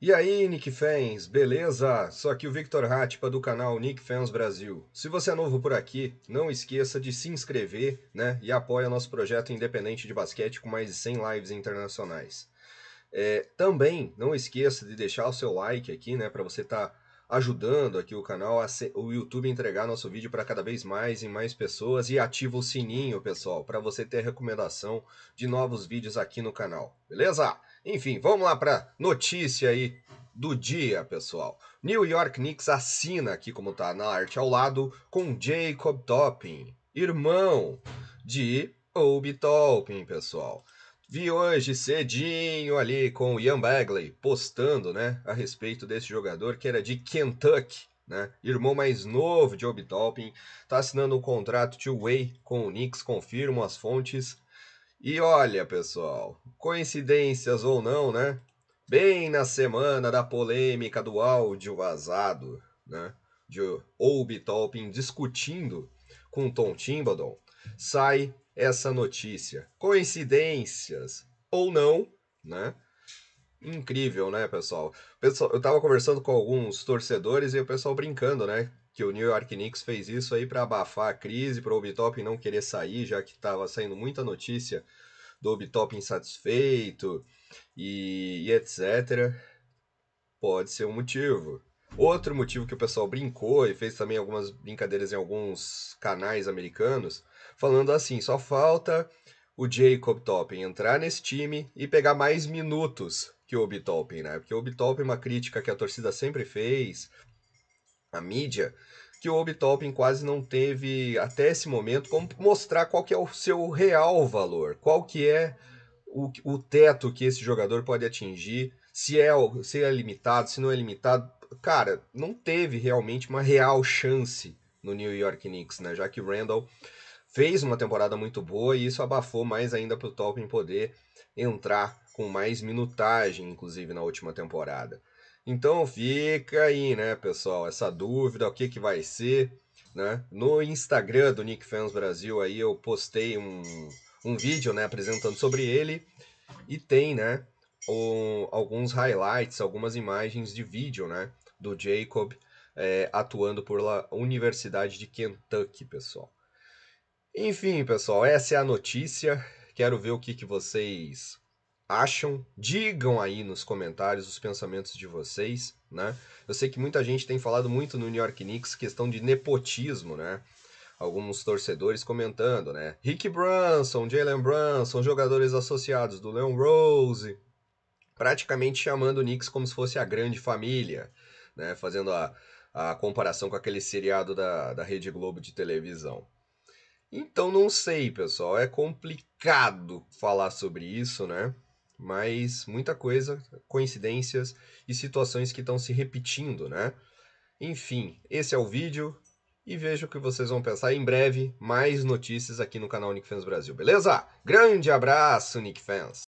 E aí, Nick Fans, beleza? Só aqui o Victor Ratpa do canal Nick Fans Brasil. Se você é novo por aqui, não esqueça de se inscrever né, e apoia nosso projeto independente de basquete com mais de 100 lives internacionais. É, também não esqueça de deixar o seu like aqui, né, para você estar tá ajudando aqui o canal, a se, o YouTube entregar nosso vídeo para cada vez mais e mais pessoas e ativa o sininho, pessoal, para você ter recomendação de novos vídeos aqui no canal, beleza? Enfim, vamos lá para notícia aí do dia, pessoal. New York Knicks assina aqui como tá na arte ao lado com Jacob Topping, irmão de Obi Toppin, pessoal. Vi hoje cedinho ali com o Ian Bagley postando né, a respeito desse jogador que era de Kentucky, né, irmão mais novo de Obi Toppin, está assinando um contrato de way com o Knicks, confirmam as fontes. E olha, pessoal, coincidências ou não, né? Bem na semana da polêmica do áudio vazado, né? De Obi Toppin discutindo com Tom Timbadon, sai essa notícia. Coincidências ou não, né? Incrível, né, pessoal? pessoal eu tava conversando com alguns torcedores e o pessoal brincando, né? Que o New York Knicks fez isso aí para abafar a crise, para o Obitop não querer sair, já que tava saindo muita notícia do Obitop insatisfeito e, e etc. Pode ser um motivo, Outro motivo que o pessoal brincou e fez também algumas brincadeiras em alguns canais americanos, falando assim: só falta o Jacob Toppin entrar nesse time e pegar mais minutos que o Obi Toppin, né? Porque o Obi Toppin é uma crítica que a torcida sempre fez, a mídia, que o Obi Toppin quase não teve até esse momento como mostrar qual que é o seu real valor, qual que é o, o teto que esse jogador pode atingir, se é, se é limitado, se não é limitado, cara, não teve realmente uma real chance no New York Knicks, né? Já que Randall fez uma temporada muito boa e isso abafou mais ainda para o Toppin poder entrar com mais minutagem, inclusive na última temporada. Então fica aí, né, pessoal, essa dúvida, o que que vai ser, né? No Instagram do Nick Fans Brasil aí eu postei um, um vídeo, né, apresentando sobre ele e tem, né, um, alguns highlights, algumas imagens de vídeo, né? Do Jacob é, atuando por la Universidade de Kentucky, pessoal. Enfim, pessoal, essa é a notícia. Quero ver o que, que vocês acham. Digam aí nos comentários os pensamentos de vocês, né? Eu sei que muita gente tem falado muito no New York Knicks questão de nepotismo, né? Alguns torcedores comentando, né? Rick Brunson, Jalen Brunson, jogadores associados do Leon Rose, praticamente chamando o Knicks como se fosse a grande família, né? fazendo a, a comparação com aquele seriado da, da Rede Globo de televisão. Então não sei, pessoal, é complicado falar sobre isso, né? Mas muita coisa, coincidências e situações que estão se repetindo, né? Enfim, esse é o vídeo e vejo o que vocês vão pensar em breve, mais notícias aqui no canal Nick Fans Brasil, beleza? Grande abraço, Nick Fans.